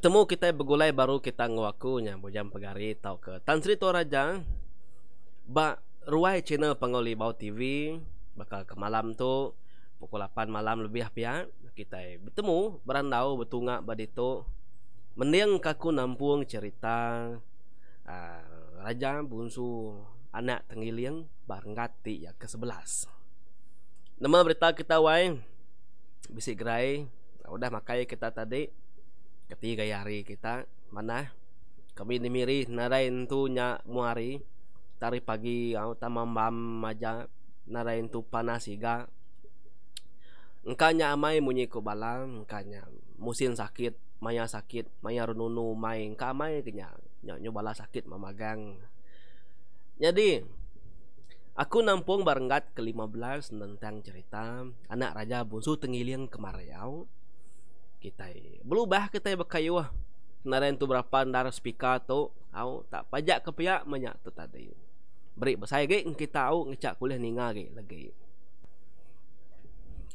bertemu kita bergulai baru kita ngawakunya bujang pegari tau ke Tan Sri Toraja eh? ba ruai channel pengoli bau TV bakal ke malam tu pukul 8 malam lebih pian kita bertemu berandau bertunga baditu mending kaku nampung cerita uh, raja bunsu anak tenggiling barengati ya ke sebelas nama berita kita wai bisik gerai udah makai kita tadi ketiga hari kita mana kami dimiri narain tu nya muari tari pagi au tamam maja narain tu panas iga engkanya amai munyi ko balang engkanya musim sakit maya sakit maya runu mai engka amai kenya nya nyo bala sakit mamagang jadi aku nampung barengat ke-15 tentang cerita anak raja bungsu tengiliang kemariau ya kita berubah kita berkayu ah naren tu berapa ndar speaker tu au tak pajak ke pihak banyak tu tadi beri saya ge kita au ngecak kuliah ninga ge lagi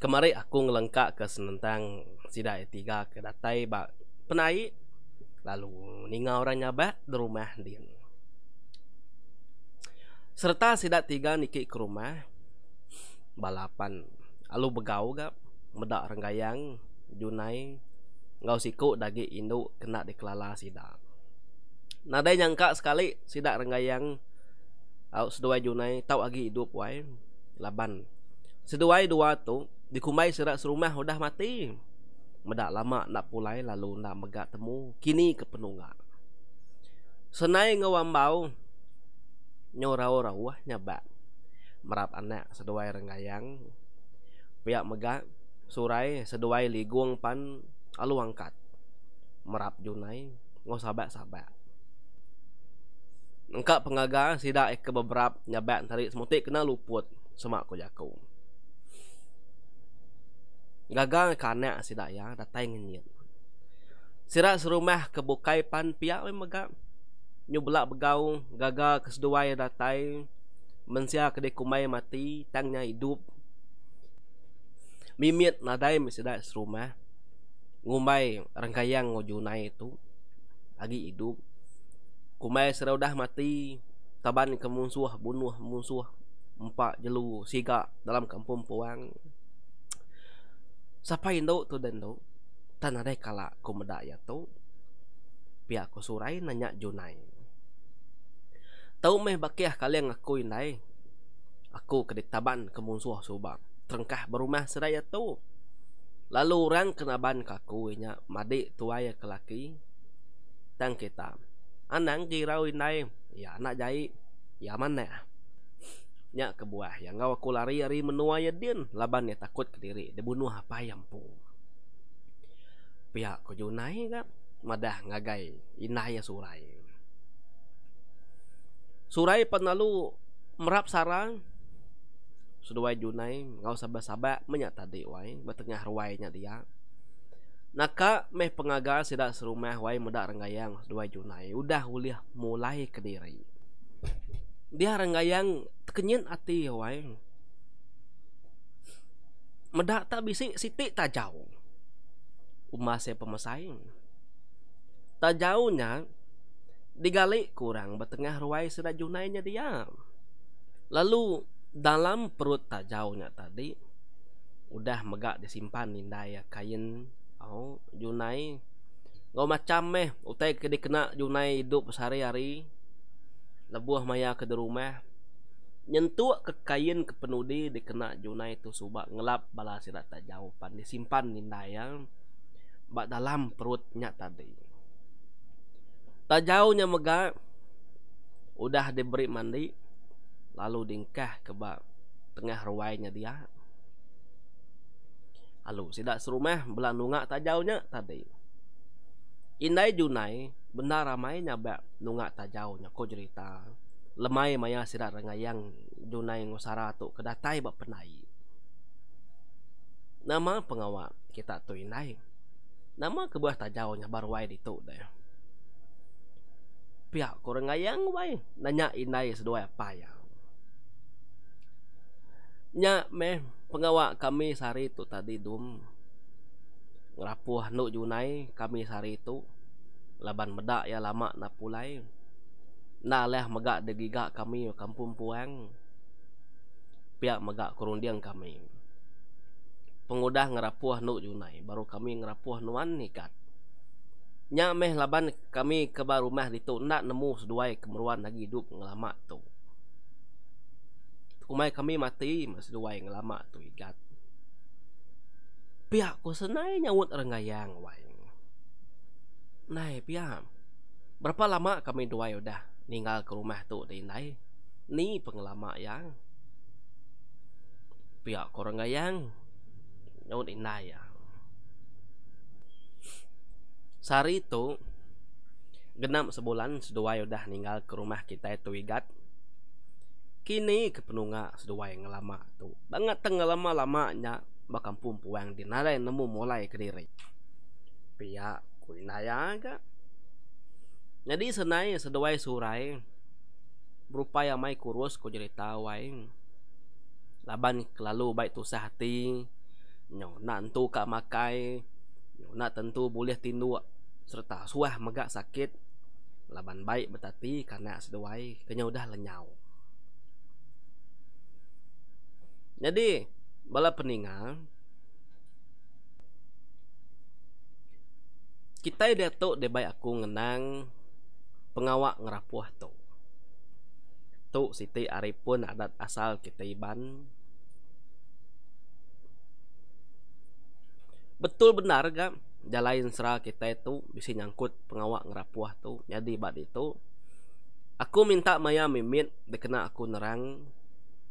kemarin aku ngelengkak ke senentang sida e tiga ke datai ba penai lalu ninga orang nyaba di rumah din serta sida e tiga niki ke rumah balapan alu begau gap medak renggayang junai ngau siku daging induk kena dikelala sida nadai nyangka sekali sida renggayang au seduai junai tau agi hidup wai laban seduai dua tu dikumai serak serumah udah mati medak lama nak pulai lalu nak megak temu kini ke penunga senai ngewambau nyorau rawah nyabak merap anak seduai renggayang pihak megak surai seduai liguang pan alu angkat merap junai ngau sabak sabak engka pengaga sida ke beberap nyabak dari semutik kena luput semak ko jaku gagang kana sida ya datai ngenyet sira serumah ke bukai pan piak mega nyublak begau gaga kesduai datang mensia kedekumai mati tangnya hidup mimit nadai mesti dah serumah eh. ngumbai rangkayang ngojunai itu lagi hidup kumai serau dah mati taban ke musuh bunuh musuh empat jelu siga dalam kampung puang siapa indo tu dendo tanah dek kala kumeda ya tu pihak kusurai nanya junai tau meh bakiah kalian ngaku indai aku kedek taban ke musuh subang terengkah berumah seraya tu. Lalu orang kena ban kaku inya madi tua ya kelaki tang kita. Anang girau inai ya anak jai ya mana? Ah. Nya kebuah ya ngawa aku lari ari menua ya din laban ya takut ke diri dibunuh apa yang pu. Pihak kau junai kan madah ngagai inai ya surai. Surai penalu merap sarang sudah wae junai ngau sabar sabar menyak tadi wae betengah ruai nya dia naka meh pengaga sida serumah wae muda renggayang sudah wae junai udah ulih mulai kediri dia renggayang kenyen ati wae medak tak bisi siti tak jauh umah se pemesaing tak jauhnya digali kurang betengah ruai sida junainya dia lalu dalam perut tak jauhnya tadi udah megak disimpan nindai ya kain au oh, junai Gak macam meh utai kedi kena junai hidup sehari hari lebuah maya ke rumah nyentuh ke kain ke penudi dikena junai itu suba ngelap bala sirat tak jauh pan disimpan nindai ya bak dalam perutnya tadi tak jauhnya megak udah diberi mandi lalu dingkah ke tengah ruainya dia. Lalu tidak serumah belanunga tak jauhnya tadi. Indai junai benar ramainya bak nunga tak jauhnya ko cerita. Lemai maya sidak yang junai ngusara tu kedatai bak penai. Nama pengawal kita tu indai. Nama kebuah tak jauhnya baru wai ditu deh. Pihak korengayang wai nanya indai seduai apa ya nya me pengawa kami sari itu tadi dum ngrapuh nu junai kami sari itu laban meda ya lama na pulai na leh mega degiga kami kampung puang pihak mega kurundiang kami pengudah ngrapuh nu junai baru kami ngrapuh nuan nikat nya meh laban kami ke baru mah ditu nak nemu seduai kemeruan lagi hidup ngelama tu Umai kami mati masa dua yang lama tu ikat. Pihak ku senai nyawut rengayang wayang. Nai pihak. Berapa lama kami dua udah ninggal ke rumah tu di nai? Ni pengelama yang. Pihak ku rengayang nyawut inai ya. Sari tu genap sebulan sedua udah ninggal ke rumah kita itu igat kini ke penunga sudah wayang lama tu. Bangat tengah lama lamanya bakam pun puang di narai nemu mulai kediri. Pihak kulinaya ke? Jadi senai sedawai surai berupaya mai kurus ko jadi tawai. Laban kelalu baik tu sehati. Nyo nak tu kak makai. Nyo nak tentu boleh tindu serta suah megak sakit. Laban baik betati karena sedawai kenyau dah lenyau. Jadi bala peningal kita dia tu debai aku ngenang pengawak ngerapuah tu. Tu Siti Arifun adat asal kita iban. Betul benar gak jalain sera kita itu bisa nyangkut pengawak ngerapuah tu. Jadi bat itu aku minta Maya Mimin dikena aku nerang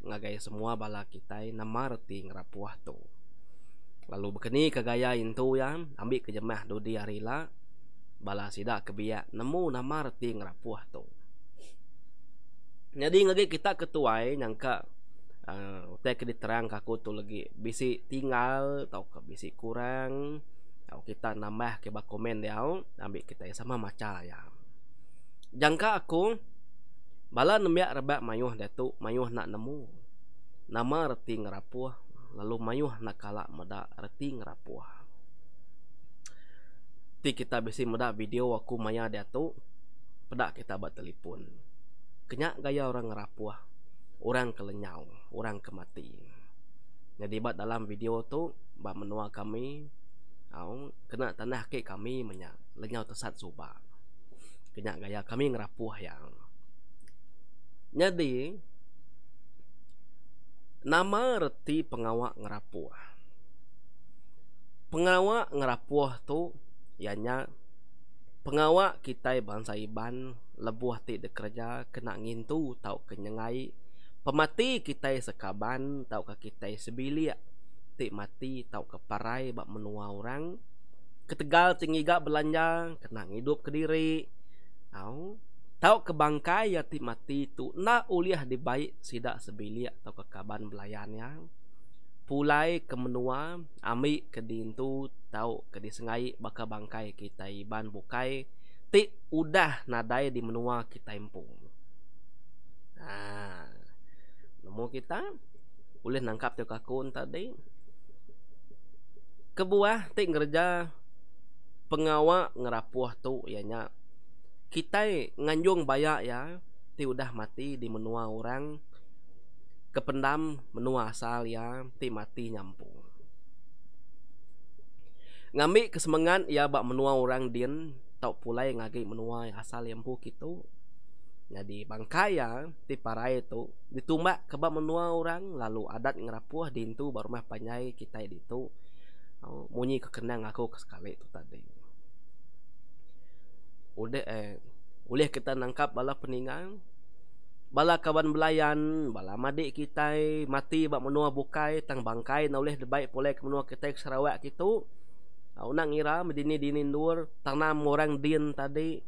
ngagay semua bala kitai na marti ngrapuah tu. Lalu bekeni ke gaya intu ya, ambil ke jemah dudi arila, bala sida kebiak nemu na marti ngrapuah tu. Jadi ngagay kita ketuai nyangka uh, eh, tak diterang kaku tu lagi bisi tinggal atau ke bisi kurang atau kita nambah ke komen dia ambil kita sama macam ya jangka aku Bala nembiak rebak mayuh datu mayuh nak nemu. Nama reti ngerapuah, lalu mayuh nak kalak meda reti ngerapuah. Ti kita besi meda video aku maya datu, pedak kita bat telepon. Kenyak gaya orang ngerapuah, orang kelenyau, orang kemati. Jadi bat dalam video tu, bat menua kami, au, kena tanah kek kami menyak, lenyau tersat subak. Kenyak gaya kami ngerapuah yang... Jadi nama reti pengawak ngerapuah. Pengawak ngerapuah tu ianya pengawak kita bangsa Iban lebuah ti de kerja kena ngintu tau kenyengai pemati kita sekaban tau ka kita sebilia ti mati tau ke parai bak menua orang ketegal tinggi gak belanja kena hidup kediri tau Tau ke bangkai ya ti mati tu na uliah di baik sida sebilia tau ke kaban belayannya. Pulai ke menua ami ke dintu tau ke di sengai baka bangkai kita iban bukai ti udah nadai di menua kita impung. Nah, nemu kita boleh nangkap tu kakun tadi. Kebuah ti ngerja pengawa ngerapuah tu ianya kita nganjung banyak ya ti udah mati di menua orang kependam menua asal ya ti mati nyampung ngami kesemengan ya bak menua orang din tau pula yang ngagi menua yang asal yang puh gitu jadi bangkai ya ti parai itu ditumbak ke bak menua orang lalu adat ngerapuh din tu baru mah panjai kita itu oh, munyi kekenang aku sekali itu tadi Udah eh Boleh kita nangkap bala peningan Bala kawan belayan Bala madik kita Mati bak menua bukai Tang bangkai Nak boleh debaik pula ke menua kita ke Sarawak kita Aku nak ngira Medini dini nur Tanam orang din tadi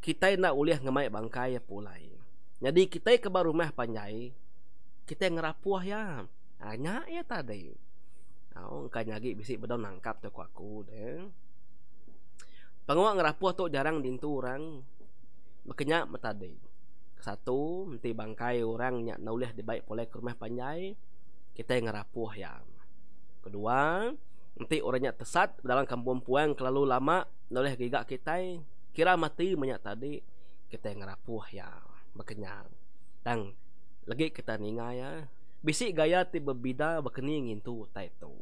Kita nak boleh ngemaik bangkai ya pula Jadi kita ke rumah panjai Kita ngerapuah ya Hanya ah, ya tadi Aku kan nyagi bisik bedau nangkap tu aku deh. Pengawa ngerapu atau jarang dintu orang Makanya metade Satu, nanti bangkai orang Nyak naulih dibaik boleh ke rumah panjai Kita yang ngerapu ya Kedua Nanti orangnya tersat dalam kampung puang Kelalu lama naulih gigak kita Kira mati banyak tadi Kita yang ngerapu ya Makanya Dan lagi kita ningai ya Bisik gaya tiba-bida berkening itu Tak itu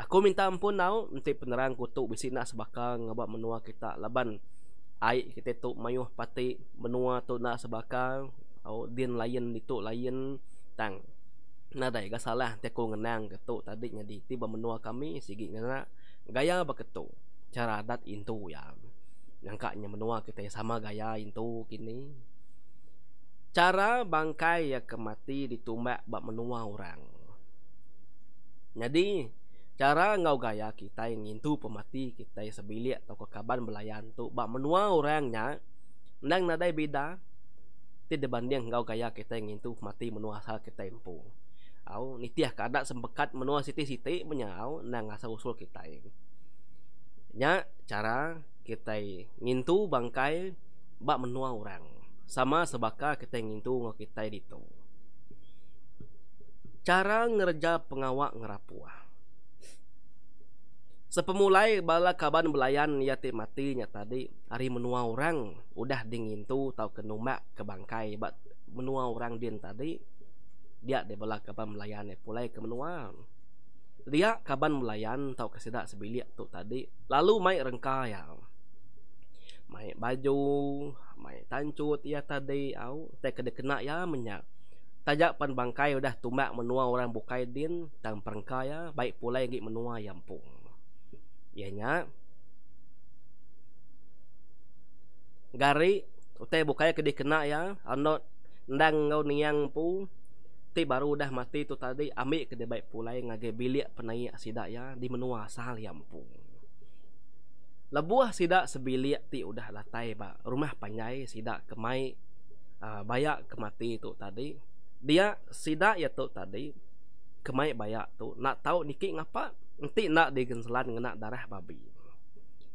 Aku minta ampun tau Untuk penerang kutuk bisi nak sebakar Ngabak menua kita laban Aik kita tu mayuh pati Menua tu nak sebakar Au din layan ditu layan Tang Nadai ga salah Tiap ku ngenang ketuk tadi Nyadi tiba menua kami Sigit ngena Gaya baketuk Cara adat itu ya Nangkaknya menua kita sama gaya itu kini Cara bangkai yang kemati ditumbak bak menua orang Jadi Cara ngau gaya kita yang ngintu pemati kita yang sebilik atau kekaban belayan tu Bak menua orangnya Nang nadai beda Tidak banding ngau gaya kita yang ngintu pemati menua asal kita impu Au nitiah kada sembekat menua siti-siti menyau nang asal usul kita yang Nya cara kita ngintu bangkai Bak menua orang Sama sebaka kita yang ngintu ngau kita ditu Cara ngerja pengawak ngerapuah Sepemulai bala kaban belayan ia ya temati nya tadi hari menua orang udah dingin tu tau kenumak ke bangkai bat menua orang din tadi dia di bala kaban belayan ya pulai ke menua dia kaban belayan tau kesida sebilik tu tadi lalu mai rengka ya mai baju mai tancut ya tadi au te kede kena ya menyak tajak pan bangkai udah tumak menua orang bukai din tang perengka ya baik pulai gi menua yang pung ianya gari ute bukai ke dikena ya, ya. anot ndang ngau niang pu ti baru dah mati tu tadi ami ke de baik pulai ngage bilik penai sida ya di menua asal ya ampun lebuah sida sebilik ti udah latai ba rumah panjai sida kemai uh, bayak kemati tu tadi dia sida ya tu tadi kemai bayak tu nak tahu niki ngapa Enti nak digenselan ngena darah babi.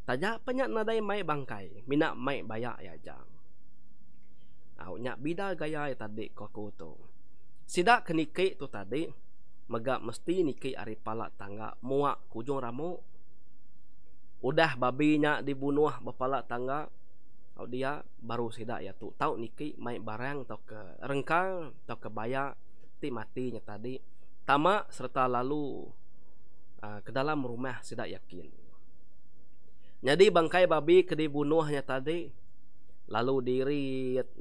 Tanya penyak nadai mai bangkai, minak mai bayak ya jang. Au nyak bida gaya ya tadi kau tu. Sida kenike tu tadi, mega mesti nike ari palak tangga muak kujung ramu. Udah babinya dibunuh bapalak tangga, au dia baru sida ya tu tau nike mai barang tau ke rengkang tau ke bayak ti matinya tadi. Tama serta lalu Ah, ke dalam rumah sedak yakin. Jadi bangkai babi ke dibunuhnya tadi, lalu diri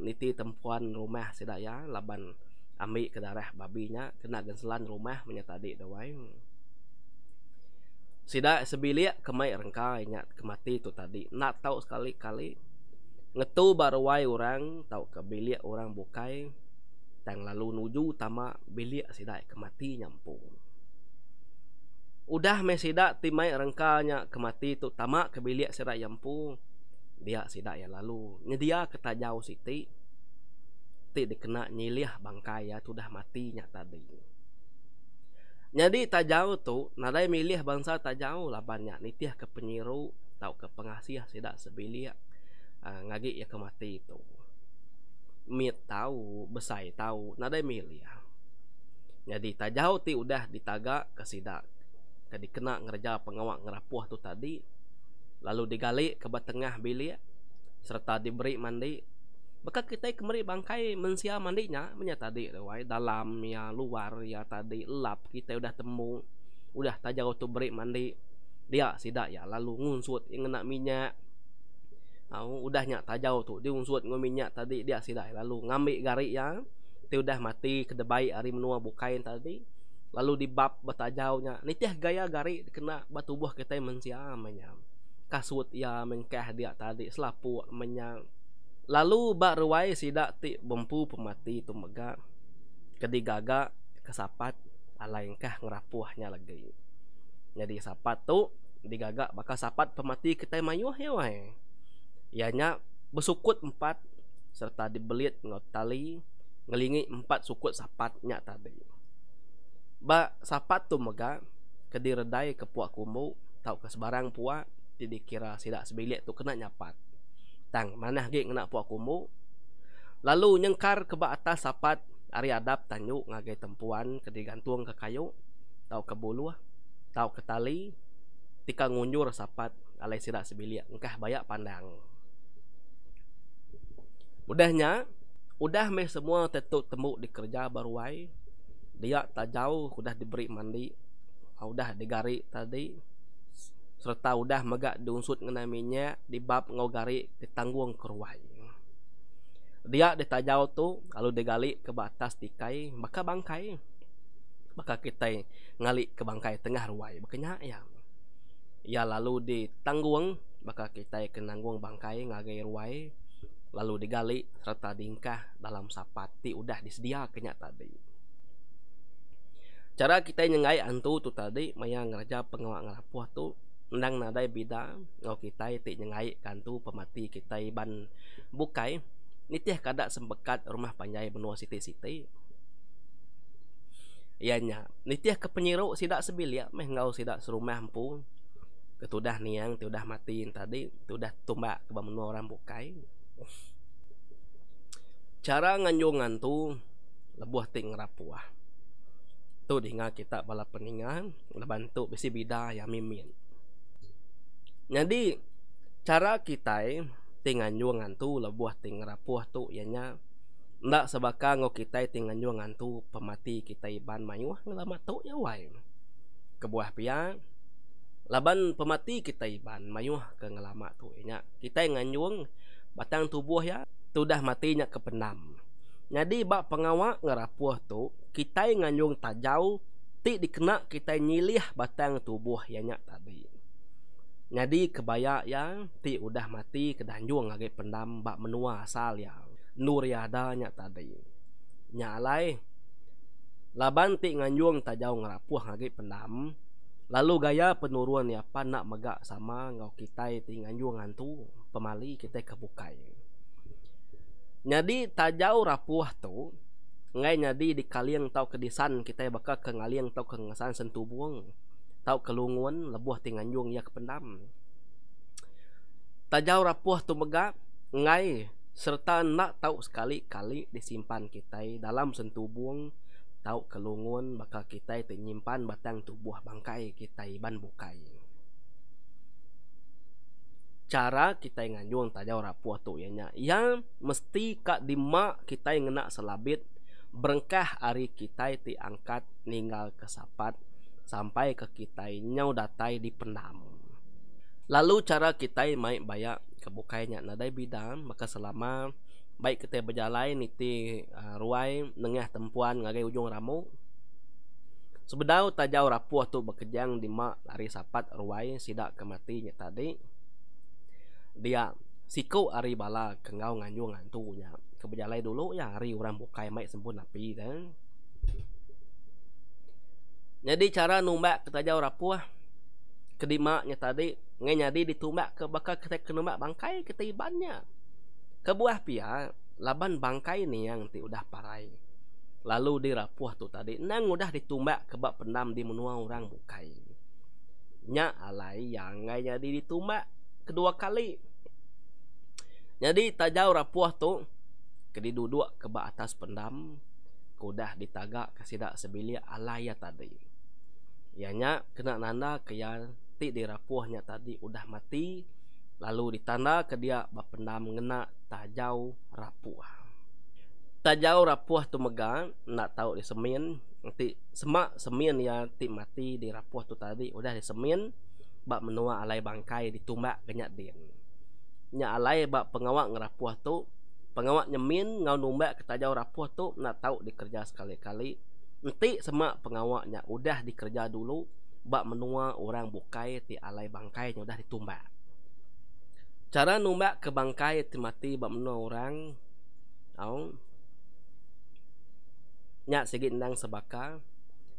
niti tempuan rumah sedak ya, laban ambil ke darah babinya, kena genselan rumah menyatadi tadi Sida sebilia kemai rengkai nya kemati itu tadi. Nak tahu sekali kali ngetu baru wai orang tahu ke bilia orang bukai tang lalu nuju tama bilia sida kemati nyampung. Udah me sida timai rengkanya kemati tu tama ke bilik sira yampu. Dia sida ya lalu. Nyedia ke tajau siti. Ti dikena nyilih bangkai ya tu dah matinya tadi. Jadi tajau tu nadai milih bangsa tajau lah banyak nitiah ke penyiru tau ke pengasih sida sebilik uh, ah, ngagi ya kemati tu. Mit tahu, besai tahu, nadai milih. Jadi tajau ti udah ditaga ke sidak ke kan dikena ngerja pengawak ngerapuah tu tadi lalu digali ke tengah bilik serta diberi mandi maka kita kemari bangkai mensia mandinya menya tadi wai dalam ya luar ya tadi lap kita udah temu udah tak jauh tu beri mandi dia sidak ya lalu ngunsut yang minyak Aku ha, uh, udah nyak tajau tu dia unsur ngom minyak tadi dia sidak lalu ngambil garik ya dia udah mati kedebai hari menua bukain tadi lalu dibab batajaunya nitih gaya gari kena batu buah kita mensiam menyam kasut ya mengkeh dia tadi selapu menyang lalu bak ruai sidak ti bempu pemati itu mega kedi gaga kesapat alaingkah ngerapuahnya lagi jadi sapat tu digaga bakal sapat pemati kita mayuh ya wae ianya besukut empat serta dibelit ngotali ngelingi empat sukut sapatnya tadi Ba sapat tu mega kediredai ke puak kumbu tau ke sebarang puak tidak kira sidak sebilik tu kena nyapat. Tang mana ge kena puak kumbu. Lalu nyengkar ke ba atas sapat ari adap tanyu ngagai tempuan ke digantung ke kayu tau ke bulu ah, tau ke tali tika ngunjur sapat alai sidak sebilik engkah bayak pandang. Udahnya udah meh semua tetuk temu di kerja baruai dia tak jauh sudah diberi mandi sudah ah, digari tadi serta sudah megak diunsut mengenai minyak di bab ngogari ditanggung keruai dia ditajau tu lalu digali ke batas tikai maka bangkai maka kita ngali ke bangkai tengah ruai bekenya ya ya lalu ditanggung maka kita kenanggung bangkai ngagai ruai lalu digali serta diingkah dalam sapati udah disedia kenyata tadi di cara kita nyengai antu tu tadi maya ngeraja pengawak ngerapuah tu nang nadai bida ngau oh, kita ti nyengai kantu pemati kita ban bukai nitih kada sembekat rumah panjai benua siti-siti ianya nitih ke penyiruk sidak sebilia ya, meh ngau sidak serumah empu ketudah niang tudah mati tadi tudah tumbak ke benua orang bukai cara nganjungan tu lebuah ti ngerapuah tut hingga kita bala peningan lebantu besi bida yang mimin jadi cara kita tingan juangan tu lebuah ting rapuh tu ianya ndak sebaka ngok kita tingan juangan tu pemati kita iban mayuah ngelama tu ya wai kebuah pian laban pemati kita iban mayuah ke ngelama tu ianya kita nganjuang batang tubuh ya tudah matinya kepenam jadi bak pengawak ngerapuh tu kita nganjung tajau ti dikena kita nyilih batang tubuh yanya tadi jadi kebaya ya ti udah mati ke danjung ngage pendam bak menua asal ya nur ya tadi nyalai laban ti nganjung tajau ngarapuh ngage pendam Lalu gaya penurunan ya pa nak megak sama ngau kita tinggal juga ngantu pemali kita kebukai. Jadi tajau rapuh tu ngay nyadi di kalian tau ke disan kita ya bakal ke ngalian tau ke ngasan sentubung tau ke lungun lebuah tinganjung ya kependam tajau rapuh tu mega ngai serta nak tau sekali kali disimpan kita ya dalam sentubung tau ke lungun bakal kita ya tinyimpan batang tubuh bangkai kita ban bukai cara kita nganjung tajau rapuh tu ianya ia mesti kak dimak kita ngena selabit berengkah ari kita ti angkat ninggal kesapat sampai ke kita nyau datai di penam lalu cara kita mai bayak kebukainya nadai bidang maka selama baik kita berjalan niti uh, ruai nengah tempuan ngagai ujung ramu sebedau tajau rapuh tu bekejang di mak lari sapat ruai sidak kematinya tadi dia siku ari bala kengau nganyu ngantu nya ke berjalan dulu ya ari orang bukai mai sempun napi dan jadi cara numbak kita jauh rapu ah kedima nya tadi nge nyadi ditumbak ke bakal kita kena bangkai kita ibannya ke buah pia ya, laban bangkai ni yang ti udah parai lalu dirapuah tu tadi nang udah ditumbak ke bak pendam di menua orang bukai nya alai yang nge nyadi ditumbak kedua kali jadi tak jauh rapuah lah tu Kedi duduk ke atas pendam Kudah ditagak ke sidak sebilik alaya tadi Ianya kena nanda ke yang di rapuahnya tadi udah mati Lalu ditanda ke dia bapendam ngena tak jauh rapuah Tak jauh rapuah tu megang Nak tahu di semin Nanti semak semin yang ti mati di rapuah tu tadi Udah di semin Bap menua alai bangkai ditumbak kenyak dia nya alai ba pengawak ngarapuah tu pengawak nyemin ngau numbak ketajau rapuah tu nak tau dikerja sekali-kali nanti sama pengawaknya udah dikerja dulu bak menua orang bukai ti alai bangkai yang udah ditumbak cara numbak ke bangkai ti mati bak menua orang au nya sigit nang sebaka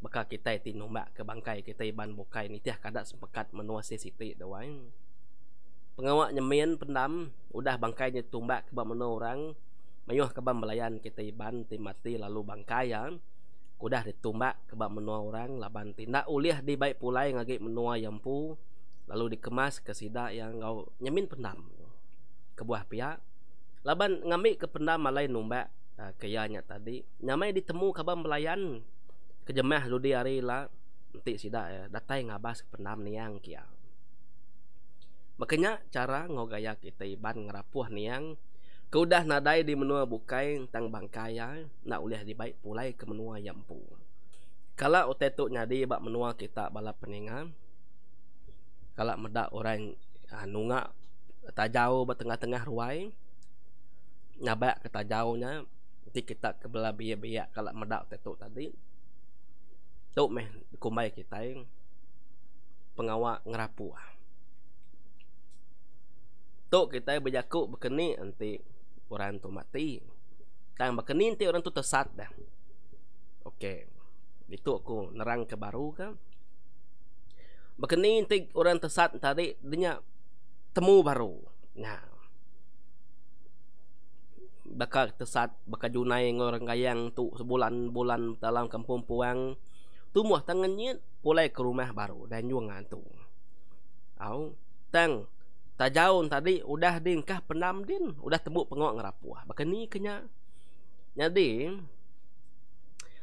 bakal kita ti numbak ke bangkai kita iban bukai ni tiah kada sempekat menua sisi ti doain pengawak nyemian pendam udah bangkainya tumbak ke bawah mana orang mayuh ke bawah melayan kita iban ti mati lalu bangkai yang kudah ditumbak ke bawah menua orang laban ti nak ulih di baik pulai ngagi menua yang pu lalu dikemas ke sida yang ngau nyemin pendam ke buah pihak laban ngambil ke pendam malai numbak uh, ha, kayanya tadi nyamai ditemu ke bawah melayan kejemah ludi hari lah nanti sida ya datai ngabas ke pendam niang kiang Makanya cara ngogaya kita iban ngerapuh niang Keudah nadai di menua bukai tang bangkaya Nak uliah dibaik pulai ke menua Kalau Kala tu nyadi bak menua kita bala peningan Kalau meda orang uh, nunga Tak jauh bertengah-tengah ruai Nyabak ke tak jauhnya Nanti kita kebelah biak kalau kala meda tu tadi Tuk meh kumbai kita Pengawak ngerapuah Tok kita berjakuk berkeni nanti orang tu mati. Tang berkeni nanti orang tu tersat dah. Okey. Itu aku nerang ke baru kan. Berkeni nanti orang tersat tadi dia temu baru. Nah. Bakal tersat bakal junai orang gayang tu sebulan-bulan dalam kampung puang. Tumuh tangannya pulai ke rumah baru dan juang tu. Au, tang tak jauh tadi udah din kah penam din udah tebuk pengok ngerapuah. Bekeni kenya. Jadi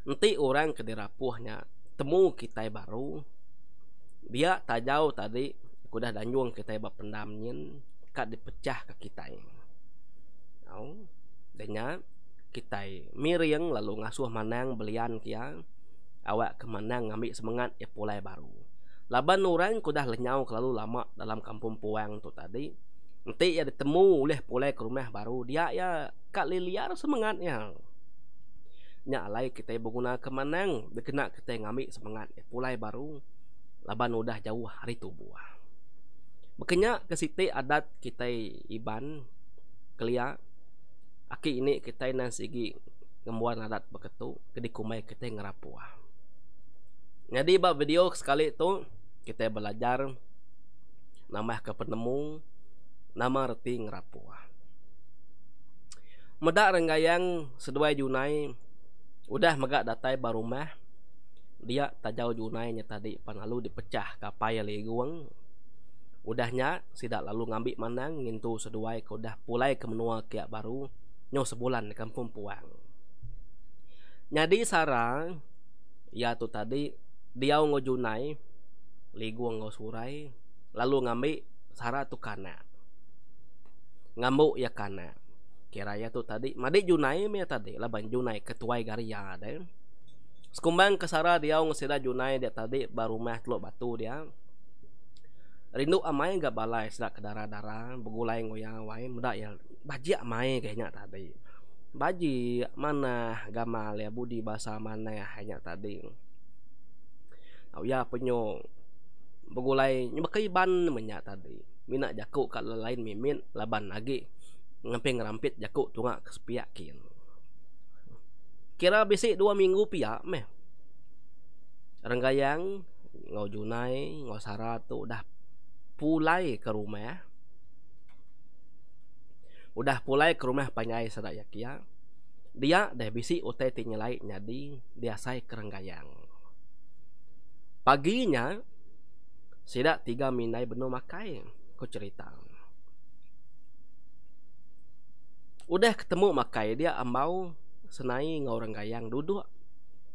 nanti orang ke dirapuahnya temu kita baru. Dia tak jauh tadi udah danjung kita ba penam nyin kat dipecah ke kita. Tahu? Dan kita miring lalu ngasuh manang belian kia awak kemana ngambil semangat ya pulai baru. Laban orang kudah lenyau kelalu lama dalam kampung puang tu tadi. Nanti ya ditemu oleh pulai ke rumah baru dia ya kak liliar ya semangatnya. Nya alai kita ya berguna kemenang, dikena kita ya ngambil semangat ya, pulai baru. Laban udah jauh hari tu buah. Bekenya ke siti adat kita iban kelia. Aki ini kita nasi gigi ngembuan adat beketu, kedikumai kita ngerapuah. Jadi buat video sekali tu kita belajar nama ke penemu nama reti ngerapuah. Meda rengayang sedua junai udah megak datai baru mah dia tajau junainya tadi pan lalu dipecah kapai leguang udahnya sidak lalu ngambil manang ngintu sedua udah pulai ke menua kiak baru nyo sebulan di kampung puang. Jadi sarang ya tu tadi diau ngojunai ligu ngo surai lalu ngambi sara tu kana ngamu ya kana kiraya tu tadi madi junai me ya tadi laban junai ketuai gari ya ada sekumbang ke sara diau ngeseda junai dia tadi baru mah tlo batu dia rindu amai ga balai sedak ke dara-dara begulai ngoya wai muda ya baji amai kayaknya tadi baji mana gamal ya budi bahasa mana ya hanya tadi au ya penyo begulai nyebekai ban menya tadi minak jaku ka lain mimin laban lagi ngeping rampit jaku tunga ke sepiak kin kira bisi dua minggu piak meh renggayang ngau junai ngau sara tu dah pulai ke rumah udah pulai ke rumah panyai sada yakia dia dah bisi utai tinyalai nyadi dia sai ke renggayang Paginya Sidak tiga minai benar makai Aku cerita Udah ketemu makai dia ambau Senai ngorang gayang duduk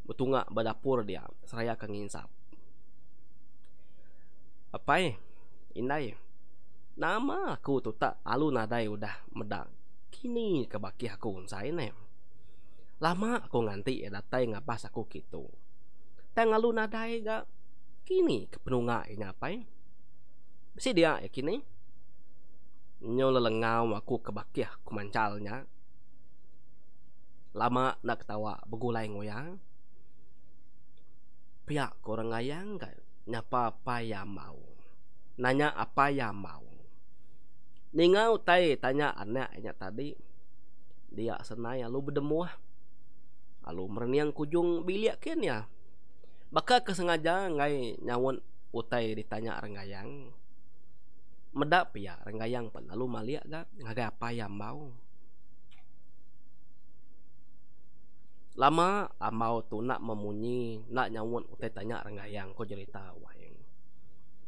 Betungak berdapur dia Seraya akan nginsap Apa eh Indai Nama aku tu tak alu nadai udah medak Kini kebaki aku unsain eh Lama aku nganti ya datai ngapas aku gitu Tengah lu nadai gak kini kepenunga ina pai. Ya? Si dia ya kini. Nyo lelengau aku kebakiah kumancalnya. Lama nak ketawa begulai ngoyang. Pihak korang ayang kan. Nyapa apa yang mau. Nanya apa yang mau. Ningau tai tanya anaknya tadi. Dia senaya lu berdemuah. Lalu merenyang kujung biliak kini ya. Kenya. Baka kesengaja ngai nyawon utai ditanya renggayang. Medak pia renggayang penalu maliak ga ngaga apa yang mau. Lama amau tu nak memunyi nak nyawon utai tanya renggayang ko cerita wayang.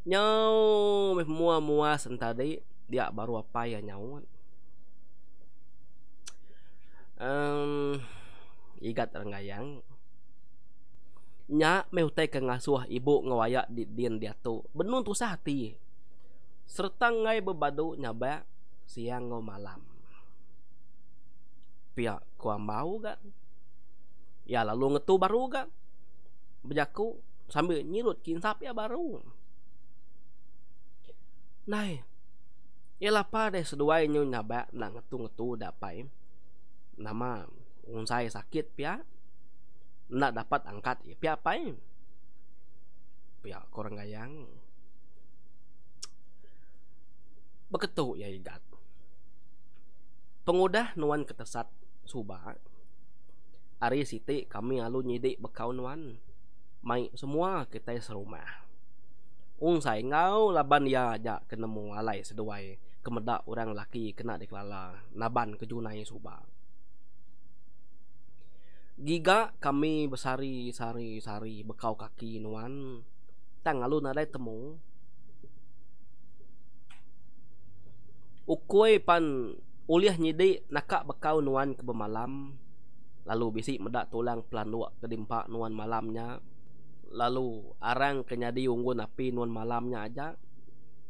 Nyau mua-mua sentadi dia baru apa ya nyawon. Um, igat renggayang nya meh utai ke ngasuh ibu ngewayak di dien dia tu benun tu sati serta ngai bebadu nyaba siang ngo malam pihak kua mau ga ya lalu ngetu baru ga bejaku sambil nyirut kinsap ya baru nai ya lapa deh seduai nyu nyaba nang ngetu ngetu dapai nama unsai sakit pihak nak dapat angkat ya pihak apa pihak korang gayang beketu ya igat pengudah nuan ketesat suba ari siti kami alu nyidik bekau nuan mai semua kita serumah ung sai ngau laban ya ja kenemu alai seduai kemedak orang laki kena dikelala naban kejunai subak giga kami besari, sari sari bekau kaki nuan tang alu nadai temu ukoi pan uliah nyidi nakak bekau nuan ke bermalam. lalu bisi medak tulang pelanua kedimpa nuan malamnya lalu arang kenyadi unggun api nuan malamnya aja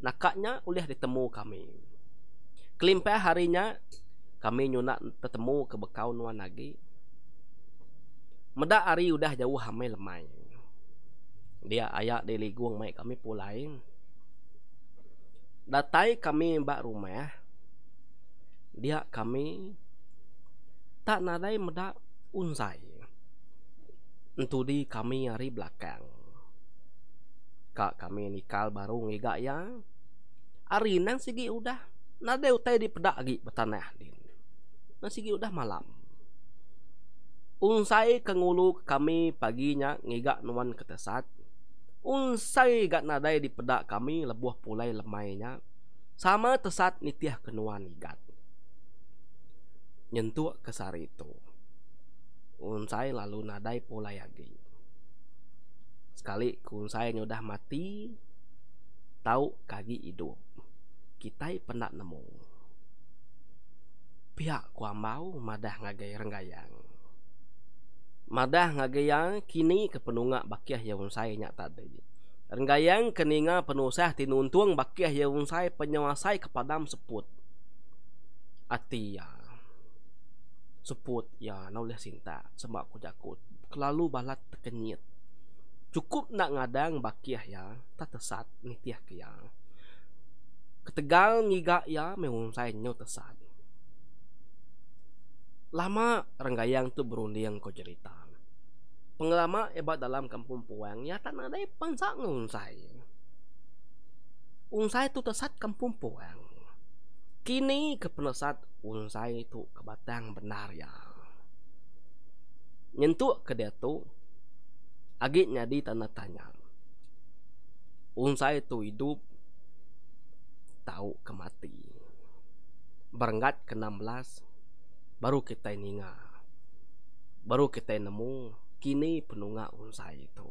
nakaknya uliah ditemu kami kelimpah harinya kami nyunak tetemu ke bekau nuan lagi meda ari udah jauh hamai lemai dia ayak di liguang mai kami pulai datai kami mbak rumah dia kami tak nadai meda unzai untuk di kami hari belakang kak kami nikal baru ngigak ya Arinang sigi udah nadai utai di pedak lagi bertanah din nasi udah malam unsay kangulo kami paginya ngiga nuan katasak unsay gat naday di peda kami labuh pulai lemainya sama tesat nitiah kenuan igat nyentuh kesar itu unsay lalu nadai pulai lagi sekali kunsay nyudah mati tahu kagi hidup kita pernah nemu pihak kuamau madah ngagai renggayang Madah ngagaya kini ke penunga bakiah ya wong saya nyak tadi. Rengayang keninga penusah tinuntung bakiah ya wong saya penyuasai kepadam seput. Atia. Ya. Seput ya nauleh sinta sembak ku jakut. Kelalu balat tekenyit. Cukup nak ngadang bakiah ya tak tesat nitiah kaya. Ketegal ngiga ya mewong saya nyau tesat. Lama rengayang tu berunding ko cerita pengelama hebat dalam kampung puang ya tak ada pun sak ngun sai un sai tu tersat kampung puang kini ke penesat un sai tu ke batang benar ya nyentuk ke dia tu agi nyadi tanda tanya un sai tu hidup tahu ke mati berengat ke 16 baru kita ingat baru kita nemu kini penunga unsai itu.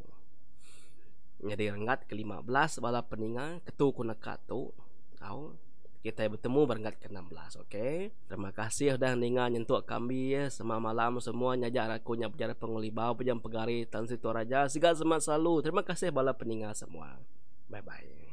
Jadi rengat ke-15 bala peninga ketu kuna katu. Au kita bertemu berangkat ke-16 okey terima kasih dah ninga nyentuk kami ya semua malam semua nyajak aku nya penjara pengulibau pejam pegari tan situ raja sigal semua selalu terima kasih bala peninga semua bye bye